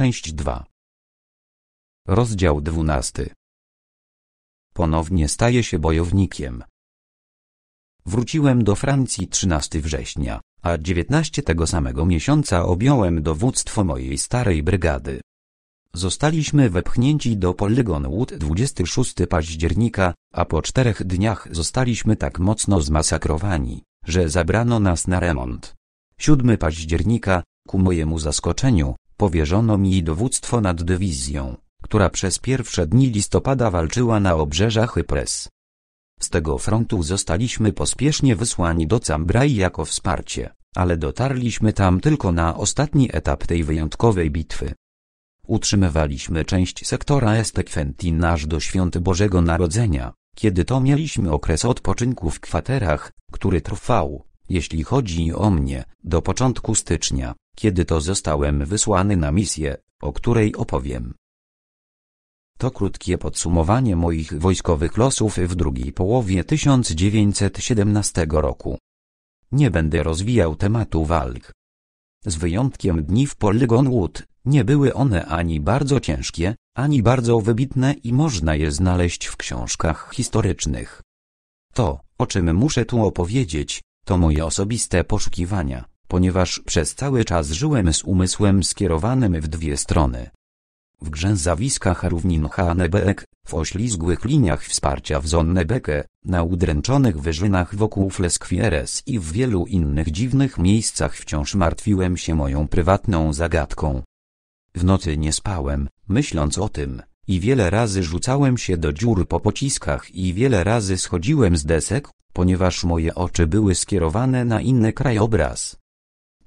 Część 2 Rozdział 12 Ponownie staje się bojownikiem. Wróciłem do Francji 13 września, a 19 tego samego miesiąca objąłem dowództwo mojej starej brygady. Zostaliśmy wepchnięci do Polygon Wood 26 października, a po czterech dniach zostaliśmy tak mocno zmasakrowani, że zabrano nas na remont. 7 października, ku mojemu zaskoczeniu, powierzono mi dowództwo nad dywizją, która przez pierwsze dni listopada walczyła na obrzeżach Ypres. Z tego frontu zostaliśmy pospiesznie wysłani do Cambrai jako wsparcie, ale dotarliśmy tam tylko na ostatni etap tej wyjątkowej bitwy. Utrzymywaliśmy część sektora Estekwentin aż do świąt Bożego Narodzenia, kiedy to mieliśmy okres odpoczynku w kwaterach, który trwał, jeśli chodzi o mnie, do początku stycznia kiedy to zostałem wysłany na misję, o której opowiem. To krótkie podsumowanie moich wojskowych losów w drugiej połowie 1917 roku. Nie będę rozwijał tematu walk. Z wyjątkiem dni w Polygon Wood, nie były one ani bardzo ciężkie, ani bardzo wybitne i można je znaleźć w książkach historycznych. To, o czym muszę tu opowiedzieć, to moje osobiste poszukiwania ponieważ przez cały czas żyłem z umysłem skierowanym w dwie strony. W grzęzawiskach równin Hanebek, w oślizgłych liniach wsparcia w Zonnebeke, na udręczonych wyżynach wokół Fleskwieres i w wielu innych dziwnych miejscach wciąż martwiłem się moją prywatną zagadką. W nocy nie spałem, myśląc o tym, i wiele razy rzucałem się do dziur po pociskach i wiele razy schodziłem z desek, ponieważ moje oczy były skierowane na inny krajobraz.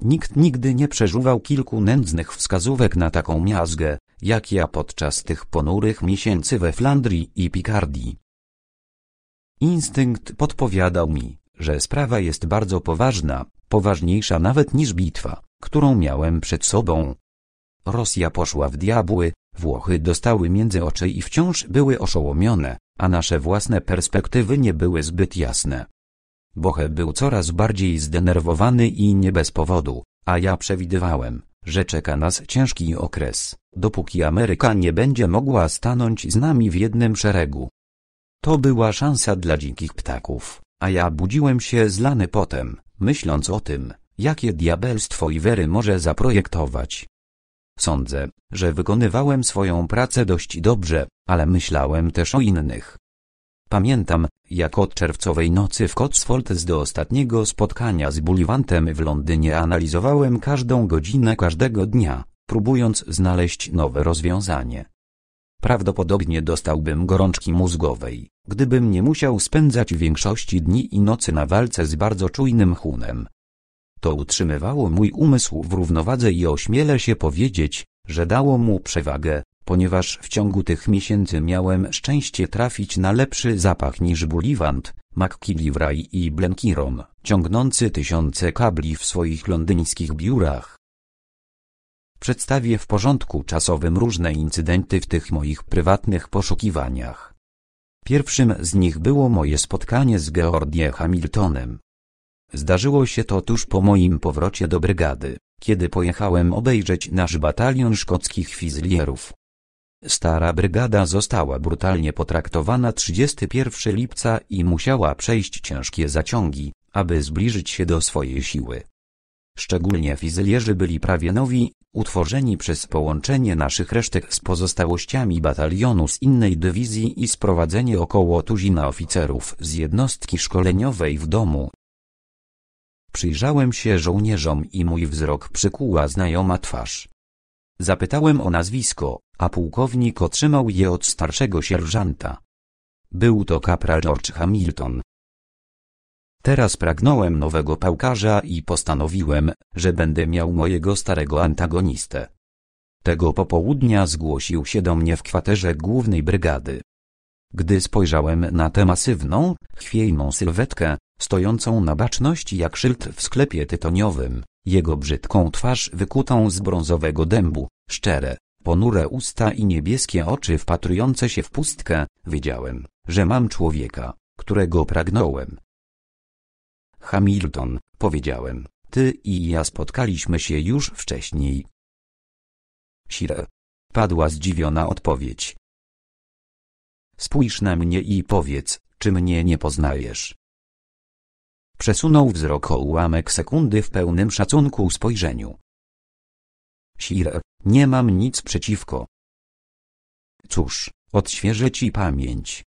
Nikt nigdy nie przeżuwał kilku nędznych wskazówek na taką miazgę, jak ja podczas tych ponurych miesięcy we Flandrii i Pikardii. Instynkt podpowiadał mi, że sprawa jest bardzo poważna, poważniejsza nawet niż bitwa, którą miałem przed sobą. Rosja poszła w diabły, Włochy dostały między oczy i wciąż były oszołomione, a nasze własne perspektywy nie były zbyt jasne. Boche był coraz bardziej zdenerwowany i nie bez powodu, a ja przewidywałem, że czeka nas ciężki okres, dopóki Ameryka nie będzie mogła stanąć z nami w jednym szeregu. To była szansa dla dzikich ptaków, a ja budziłem się zlany potem, myśląc o tym, jakie diabelstwo Iwery może zaprojektować. Sądzę, że wykonywałem swoją pracę dość dobrze, ale myślałem też o innych. Pamiętam, jak od czerwcowej nocy w Cotswolds do ostatniego spotkania z Bulliwantem w Londynie analizowałem każdą godzinę każdego dnia, próbując znaleźć nowe rozwiązanie. Prawdopodobnie dostałbym gorączki mózgowej, gdybym nie musiał spędzać większości dni i nocy na walce z bardzo czujnym hunem. To utrzymywało mój umysł w równowadze i ośmielę się powiedzieć, że dało mu przewagę, Ponieważ w ciągu tych miesięcy miałem szczęście trafić na lepszy zapach niż Bullivant, McKillivray i Blenkiron, ciągnący tysiące kabli w swoich londyńskich biurach. Przedstawię w porządku czasowym różne incydenty w tych moich prywatnych poszukiwaniach. Pierwszym z nich było moje spotkanie z Geordie Hamiltonem. Zdarzyło się to tuż po moim powrocie do brygady, kiedy pojechałem obejrzeć nasz batalion szkockich fizlierów. Stara brygada została brutalnie potraktowana 31 lipca i musiała przejść ciężkie zaciągi, aby zbliżyć się do swojej siły. Szczególnie fizylierzy byli prawie nowi, utworzeni przez połączenie naszych resztek z pozostałościami batalionu z innej dywizji i sprowadzenie około tuzina oficerów z jednostki szkoleniowej w domu. Przyjrzałem się żołnierzom i mój wzrok przykuła znajoma twarz. Zapytałem o nazwisko, a pułkownik otrzymał je od starszego sierżanta. Był to kapral George Hamilton. Teraz pragnąłem nowego pałkarza i postanowiłem, że będę miał mojego starego antagonistę. Tego popołudnia zgłosił się do mnie w kwaterze głównej brygady. Gdy spojrzałem na tę masywną, chwiejną sylwetkę, stojącą na baczność jak szyld w sklepie tytoniowym, jego brzydką twarz wykutą z brązowego dębu, szczere, ponure usta i niebieskie oczy wpatrujące się w pustkę, wiedziałem, że mam człowieka, którego pragnąłem. Hamilton, powiedziałem, ty i ja spotkaliśmy się już wcześniej. Sire. Padła zdziwiona odpowiedź. Spójrz na mnie i powiedz, czy mnie nie poznajesz. Przesunął wzrok o ułamek sekundy w pełnym szacunku spojrzeniu. Sire, nie mam nic przeciwko. Cóż, odświeżę ci pamięć.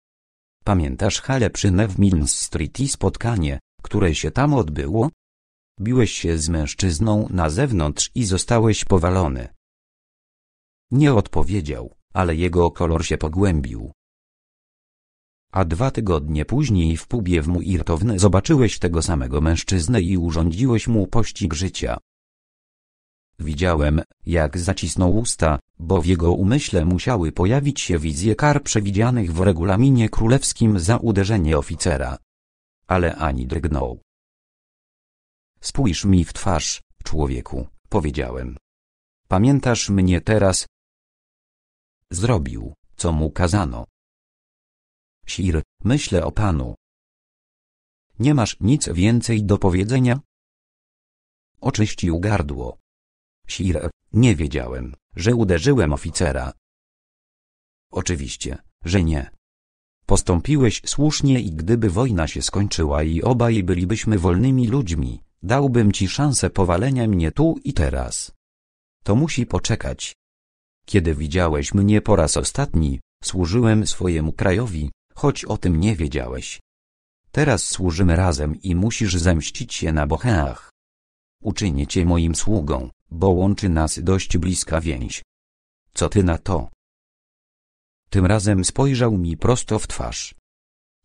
Pamiętasz hale przy Neve Mills Street i spotkanie, które się tam odbyło? Biłeś się z mężczyzną na zewnątrz i zostałeś powalony. Nie odpowiedział, ale jego kolor się pogłębił. A dwa tygodnie później w pubie w Muirtowne zobaczyłeś tego samego mężczyznę i urządziłeś mu pościg życia. Widziałem, jak zacisnął usta, bo w jego umyśle musiały pojawić się wizje kar przewidzianych w regulaminie królewskim za uderzenie oficera. Ale ani drgnął. Spójrz mi w twarz, człowieku, powiedziałem. Pamiętasz mnie teraz? Zrobił, co mu kazano. Sir, myślę o panu. Nie masz nic więcej do powiedzenia? Oczyścił gardło. Sir, nie wiedziałem, że uderzyłem oficera. Oczywiście, że nie. Postąpiłeś słusznie i gdyby wojna się skończyła i obaj bylibyśmy wolnymi ludźmi, dałbym ci szansę powalenia mnie tu i teraz. To musi poczekać. Kiedy widziałeś mnie po raz ostatni, służyłem swojemu krajowi, choć o tym nie wiedziałeś. Teraz służymy razem i musisz zemścić się na Bocheach. Uczynię cię moim sługą, bo łączy nas dość bliska więź. Co ty na to? Tym razem spojrzał mi prosto w twarz.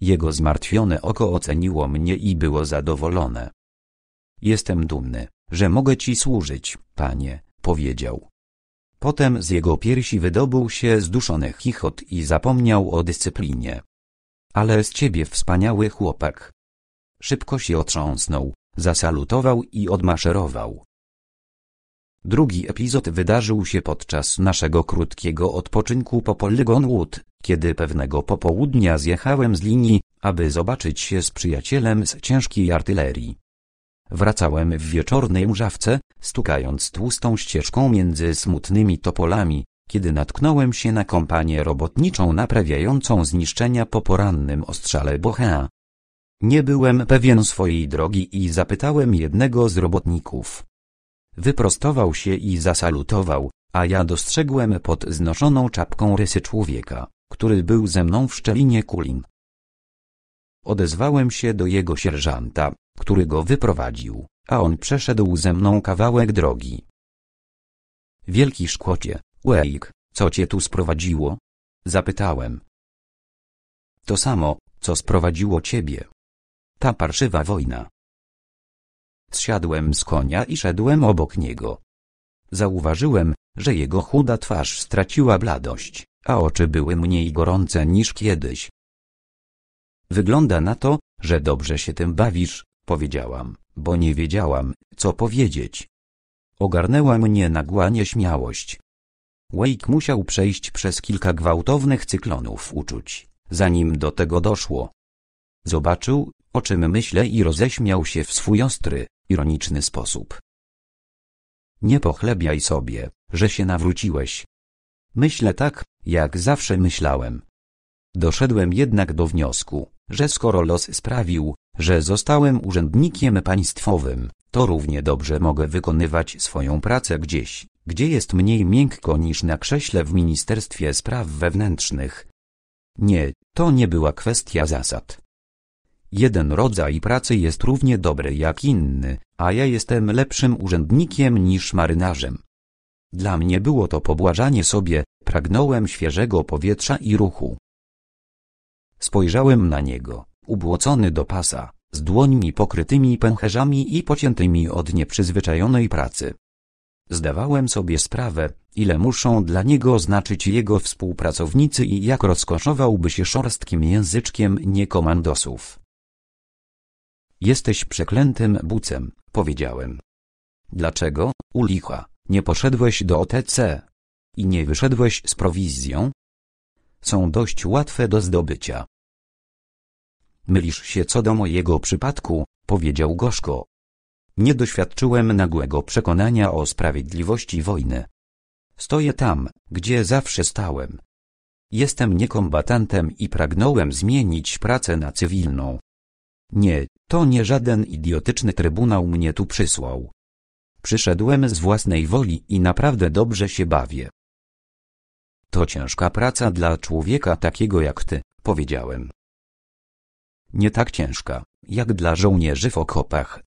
Jego zmartwione oko oceniło mnie i było zadowolone. Jestem dumny, że mogę ci służyć, panie, powiedział. Potem z jego piersi wydobył się zduszony chichot i zapomniał o dyscyplinie ale z ciebie wspaniały chłopak. Szybko się otrząsnął, zasalutował i odmaszerował. Drugi epizod wydarzył się podczas naszego krótkiego odpoczynku po Polygon Wood, kiedy pewnego popołudnia zjechałem z linii, aby zobaczyć się z przyjacielem z ciężkiej artylerii. Wracałem w wieczornej mrzawce, stukając tłustą ścieżką między smutnymi topolami, kiedy natknąłem się na kompanię robotniczą naprawiającą zniszczenia po porannym ostrzale Bochea. Nie byłem pewien swojej drogi i zapytałem jednego z robotników. Wyprostował się i zasalutował, a ja dostrzegłem pod znoszoną czapką rysy człowieka, który był ze mną w szczelinie kulin. Odezwałem się do jego sierżanta, który go wyprowadził, a on przeszedł ze mną kawałek drogi. Wielki szkłocie, Wake, co cię tu sprowadziło? Zapytałem. To samo, co sprowadziło ciebie. Ta parszywa wojna. Zsiadłem z konia i szedłem obok niego. Zauważyłem, że jego chuda twarz straciła bladość, a oczy były mniej gorące niż kiedyś. Wygląda na to, że dobrze się tym bawisz, powiedziałam, bo nie wiedziałam, co powiedzieć. Ogarnęła mnie nagła nieśmiałość. Wake musiał przejść przez kilka gwałtownych cyklonów uczuć, zanim do tego doszło. Zobaczył, o czym myślę i roześmiał się w swój ostry, ironiczny sposób. Nie pochlebiaj sobie, że się nawróciłeś. Myślę tak, jak zawsze myślałem. Doszedłem jednak do wniosku, że skoro los sprawił, że zostałem urzędnikiem państwowym, to równie dobrze mogę wykonywać swoją pracę gdzieś, gdzie jest mniej miękko niż na krześle w Ministerstwie Spraw Wewnętrznych. Nie, to nie była kwestia zasad. Jeden rodzaj pracy jest równie dobry jak inny, a ja jestem lepszym urzędnikiem niż marynarzem. Dla mnie było to pobłażanie sobie, pragnąłem świeżego powietrza i ruchu. Spojrzałem na niego, ubłocony do pasa, z dłońmi pokrytymi pęcherzami i pociętymi od nieprzyzwyczajonej pracy. Zdawałem sobie sprawę, ile muszą dla niego znaczyć jego współpracownicy i jak rozkoszowałby się szorstkim języczkiem niekomandosów. Jesteś przeklętym bucem, powiedziałem. Dlaczego, ulicha, nie poszedłeś do OTC? I nie wyszedłeś z prowizją? Są dość łatwe do zdobycia. Mylisz się co do mojego przypadku, powiedział gorzko. Nie doświadczyłem nagłego przekonania o sprawiedliwości wojny. Stoję tam, gdzie zawsze stałem. Jestem niekombatantem i pragnąłem zmienić pracę na cywilną. Nie, to nie żaden idiotyczny trybunał mnie tu przysłał. Przyszedłem z własnej woli i naprawdę dobrze się bawię. To ciężka praca dla człowieka takiego jak ty, powiedziałem nie tak ciężka, jak dla żołnierzy w okopach.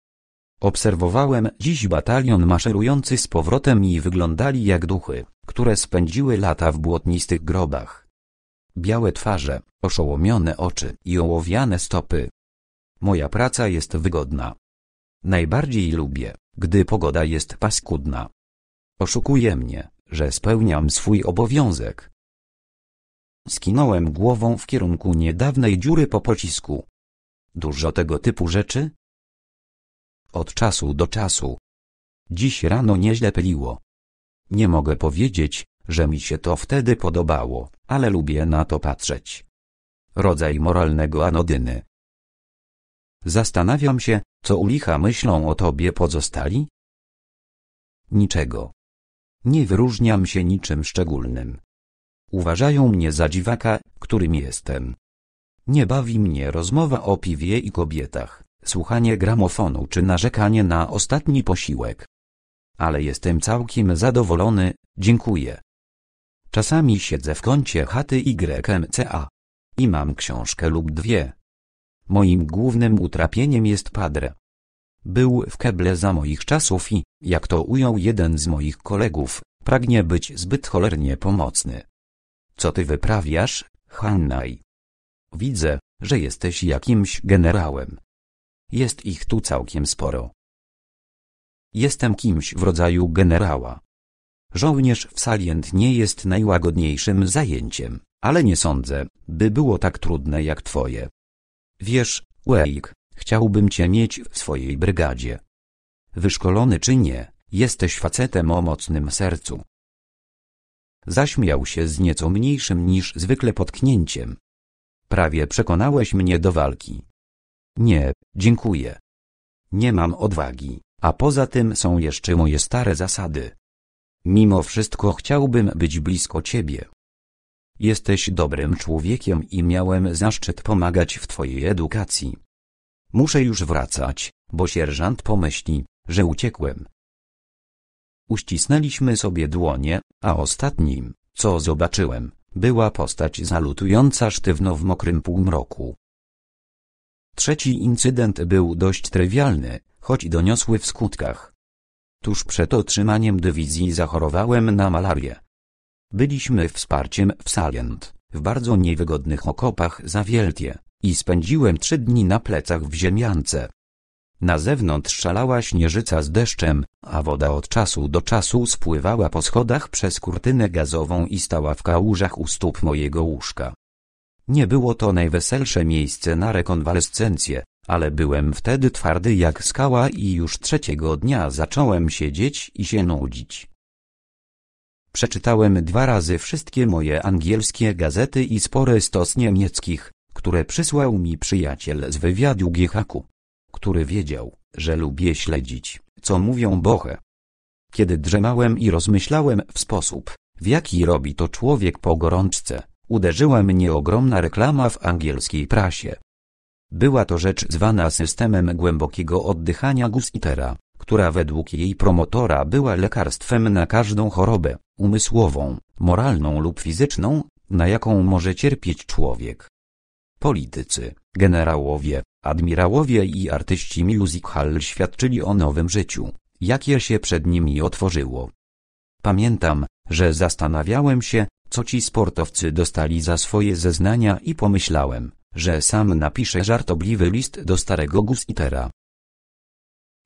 Obserwowałem dziś batalion maszerujący z powrotem i wyglądali jak duchy, które spędziły lata w błotnistych grobach. Białe twarze, oszołomione oczy i ołowiane stopy. Moja praca jest wygodna. Najbardziej lubię, gdy pogoda jest paskudna. Oszukuje mnie, że spełniam swój obowiązek. Skinąłem głową w kierunku niedawnej dziury po pocisku. Dużo tego typu rzeczy? Od czasu do czasu. Dziś rano nieźle peliło. Nie mogę powiedzieć, że mi się to wtedy podobało, ale lubię na to patrzeć. Rodzaj moralnego anodyny. Zastanawiam się, co u licha myślą o tobie pozostali? Niczego. Nie wyróżniam się niczym szczególnym. Uważają mnie za dziwaka, którym jestem. Nie bawi mnie rozmowa o piwie i kobietach, słuchanie gramofonu czy narzekanie na ostatni posiłek. Ale jestem całkiem zadowolony, dziękuję. Czasami siedzę w kącie chaty YMCA. I mam książkę lub dwie. Moim głównym utrapieniem jest padre. Był w keble za moich czasów i, jak to ujął jeden z moich kolegów, pragnie być zbyt cholernie pomocny. Co ty wyprawiasz, Hannaj? Widzę, że jesteś jakimś generałem. Jest ich tu całkiem sporo. Jestem kimś w rodzaju generała. Żołnierz w salient nie jest najłagodniejszym zajęciem, ale nie sądzę, by było tak trudne jak twoje. Wiesz, Wake, chciałbym cię mieć w swojej brygadzie. Wyszkolony czy nie, jesteś facetem o mocnym sercu. Zaśmiał się z nieco mniejszym niż zwykle potknięciem, Prawie przekonałeś mnie do walki. Nie, dziękuję. Nie mam odwagi, a poza tym są jeszcze moje stare zasady. Mimo wszystko chciałbym być blisko ciebie. Jesteś dobrym człowiekiem i miałem zaszczyt pomagać w twojej edukacji. Muszę już wracać, bo sierżant pomyśli, że uciekłem. Uścisnęliśmy sobie dłonie, a ostatnim, co zobaczyłem, była postać zalutująca sztywno w mokrym półmroku. Trzeci incydent był dość trywialny, choć doniosły w skutkach. Tuż przed otrzymaniem dywizji zachorowałem na malarię. Byliśmy wsparciem w Salient, w bardzo niewygodnych okopach za Wieltie, i spędziłem trzy dni na plecach w ziemiance. Na zewnątrz szalała śnieżyca z deszczem, a woda od czasu do czasu spływała po schodach przez kurtynę gazową i stała w kałużach u stóp mojego łóżka. Nie było to najweselsze miejsce na rekonwalescencję, ale byłem wtedy twardy jak skała i już trzeciego dnia zacząłem siedzieć i się nudzić. Przeczytałem dwa razy wszystkie moje angielskie gazety i spory stos niemieckich, które przysłał mi przyjaciel z wywiadu Giechaku który wiedział, że lubię śledzić, co mówią Boche? Kiedy drzemałem i rozmyślałem w sposób, w jaki robi to człowiek po gorączce, uderzyła mnie ogromna reklama w angielskiej prasie. Była to rzecz zwana systemem głębokiego oddychania Gusitera, która według jej promotora była lekarstwem na każdą chorobę, umysłową, moralną lub fizyczną, na jaką może cierpieć człowiek. Politycy, generałowie, admirałowie i artyści music hall świadczyli o nowym życiu, jakie się przed nimi otworzyło. Pamiętam, że zastanawiałem się, co ci sportowcy dostali za swoje zeznania i pomyślałem, że sam napiszę żartobliwy list do starego Gusitera.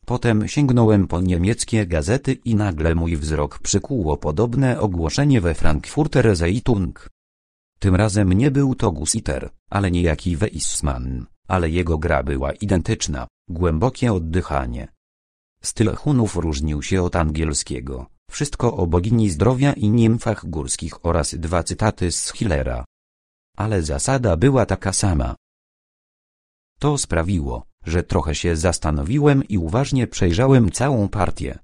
Potem sięgnąłem po niemieckie gazety i nagle mój wzrok przykuło podobne ogłoszenie we Frankfurter Zeitung. Tym razem nie był to Gusiter, ale niejaki Weissman, ale jego gra była identyczna, głębokie oddychanie. Styl Hunów różnił się od angielskiego, wszystko o bogini zdrowia i nimfach górskich oraz dwa cytaty z Hillera. Ale zasada była taka sama. To sprawiło, że trochę się zastanowiłem i uważnie przejrzałem całą partię.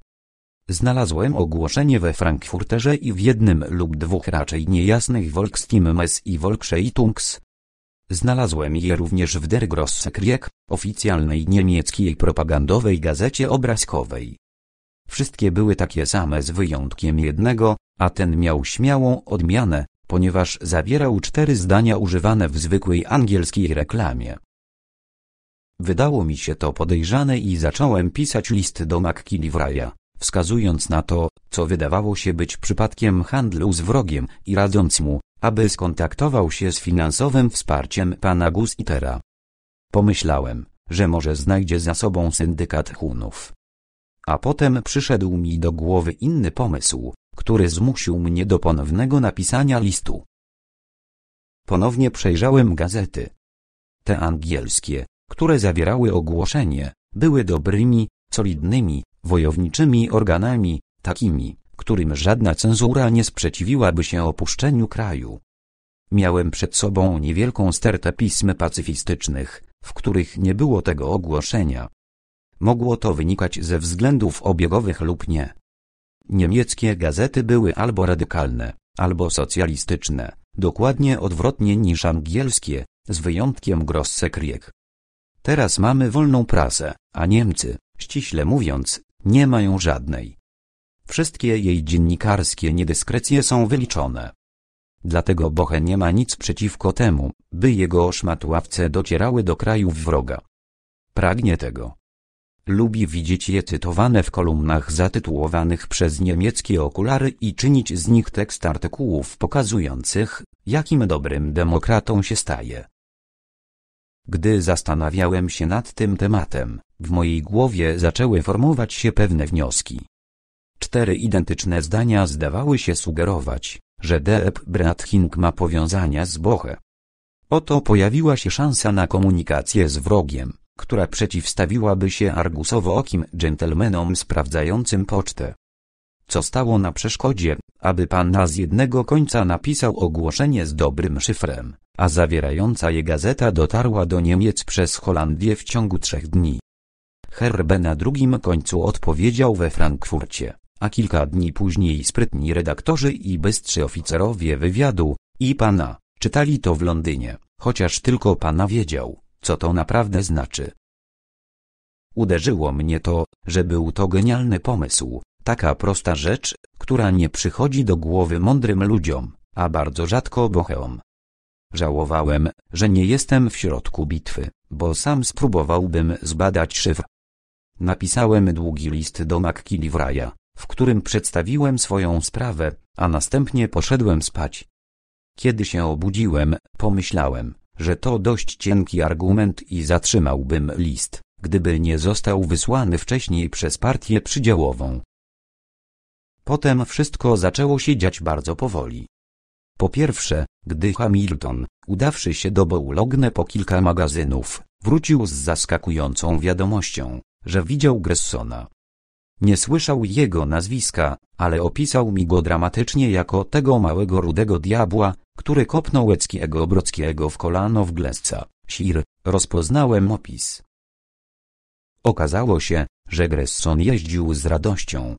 Znalazłem ogłoszenie we Frankfurterze i w jednym lub dwóch raczej niejasnych Volkstimmes i Volkszeitungs. Znalazłem je również w Der Grosse Krieg, oficjalnej niemieckiej propagandowej gazecie obrazkowej. Wszystkie były takie same z wyjątkiem jednego, a ten miał śmiałą odmianę, ponieważ zawierał cztery zdania używane w zwykłej angielskiej reklamie. Wydało mi się to podejrzane i zacząłem pisać list do McKillivraja wskazując na to, co wydawało się być przypadkiem handlu z wrogiem i radząc mu, aby skontaktował się z finansowym wsparciem pana Gusitera. Pomyślałem, że może znajdzie za sobą syndykat Hunów. A potem przyszedł mi do głowy inny pomysł, który zmusił mnie do ponownego napisania listu. Ponownie przejrzałem gazety. Te angielskie, które zawierały ogłoszenie, były dobrymi, solidnymi, wojowniczymi organami, takimi, którym żadna cenzura nie sprzeciwiłaby się opuszczeniu kraju. Miałem przed sobą niewielką stertę pism pacyfistycznych, w których nie było tego ogłoszenia. Mogło to wynikać ze względów obiegowych lub nie. Niemieckie gazety były albo radykalne, albo socjalistyczne, dokładnie odwrotnie niż angielskie, z wyjątkiem Krieg. Teraz mamy wolną prasę, a Niemcy, ściśle mówiąc, nie mają żadnej. Wszystkie jej dziennikarskie niedyskrecje są wyliczone. Dlatego Bohe nie ma nic przeciwko temu, by jego szmatławce docierały do krajów wroga. Pragnie tego. Lubi widzieć je cytowane w kolumnach zatytułowanych przez niemieckie okulary i czynić z nich tekst artykułów pokazujących, jakim dobrym demokratą się staje. Gdy zastanawiałem się nad tym tematem, w mojej głowie zaczęły formować się pewne wnioski. Cztery identyczne zdania zdawały się sugerować, że Deep Bradhing ma powiązania z Bohe. Oto pojawiła się szansa na komunikację z wrogiem, która przeciwstawiłaby się argusowo-okim dżentelmenom sprawdzającym pocztę. Co stało na przeszkodzie, aby panna z jednego końca napisał ogłoszenie z dobrym szyfrem, a zawierająca je gazeta dotarła do Niemiec przez Holandię w ciągu trzech dni. Herbe na drugim końcu odpowiedział we Frankfurcie, a kilka dni później sprytni redaktorzy i bystrzy oficerowie wywiadu, i pana, czytali to w Londynie, chociaż tylko pana wiedział, co to naprawdę znaczy. Uderzyło mnie to, że był to genialny pomysł, taka prosta rzecz, która nie przychodzi do głowy mądrym ludziom, a bardzo rzadko bocheom. Żałowałem, że nie jestem w środku bitwy, bo sam spróbowałbym zbadać szyfr, Napisałem długi list do McKillivraja, w którym przedstawiłem swoją sprawę, a następnie poszedłem spać. Kiedy się obudziłem, pomyślałem, że to dość cienki argument i zatrzymałbym list, gdyby nie został wysłany wcześniej przez partię przydziałową. Potem wszystko zaczęło się dziać bardzo powoli. Po pierwsze, gdy Hamilton, udawszy się do Boulogne po kilka magazynów, wrócił z zaskakującą wiadomością, że widział Gressona. Nie słyszał jego nazwiska, ale opisał mi go dramatycznie jako tego małego rudego diabła, który kopnął Łeckiego Obrockiego w kolano w Glesca. Sir, rozpoznałem opis. Okazało się, że Gresson jeździł z radością.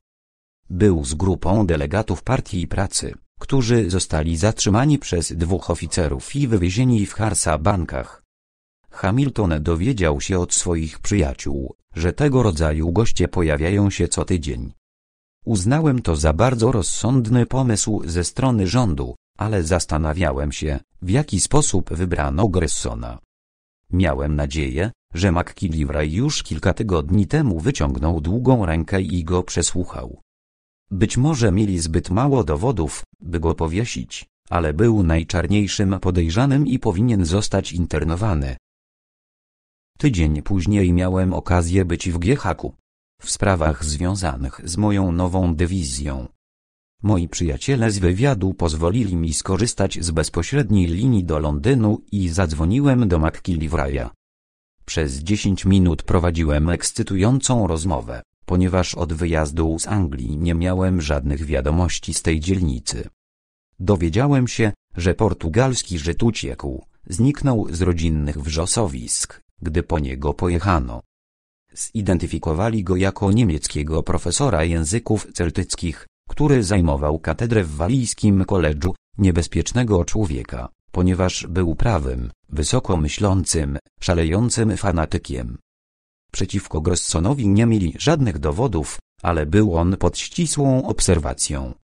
Był z grupą delegatów Partii Pracy, którzy zostali zatrzymani przez dwóch oficerów i wywiezieni w Harsa bankach. Hamilton dowiedział się od swoich przyjaciół, że tego rodzaju goście pojawiają się co tydzień. Uznałem to za bardzo rozsądny pomysł ze strony rządu, ale zastanawiałem się, w jaki sposób wybrano Gressona. Miałem nadzieję, że McKillivray już kilka tygodni temu wyciągnął długą rękę i go przesłuchał. Być może mieli zbyt mało dowodów, by go powiesić, ale był najczarniejszym podejrzanym i powinien zostać internowany, Tydzień później miałem okazję być w Giehaku. W sprawach związanych z moją nową dywizją. Moi przyjaciele z wywiadu pozwolili mi skorzystać z bezpośredniej linii do Londynu i zadzwoniłem do McKillivraja. Przez 10 minut prowadziłem ekscytującą rozmowę, ponieważ od wyjazdu z Anglii nie miałem żadnych wiadomości z tej dzielnicy. Dowiedziałem się, że portugalski Żyd uciekł, zniknął z rodzinnych wrzosowisk gdy po niego pojechano. Zidentyfikowali go jako niemieckiego profesora języków celtyckich, który zajmował katedrę w walijskim koledżu, niebezpiecznego człowieka, ponieważ był prawym, wysoko myślącym, szalejącym fanatykiem. Przeciwko Grossonowi nie mieli żadnych dowodów, ale był on pod ścisłą obserwacją,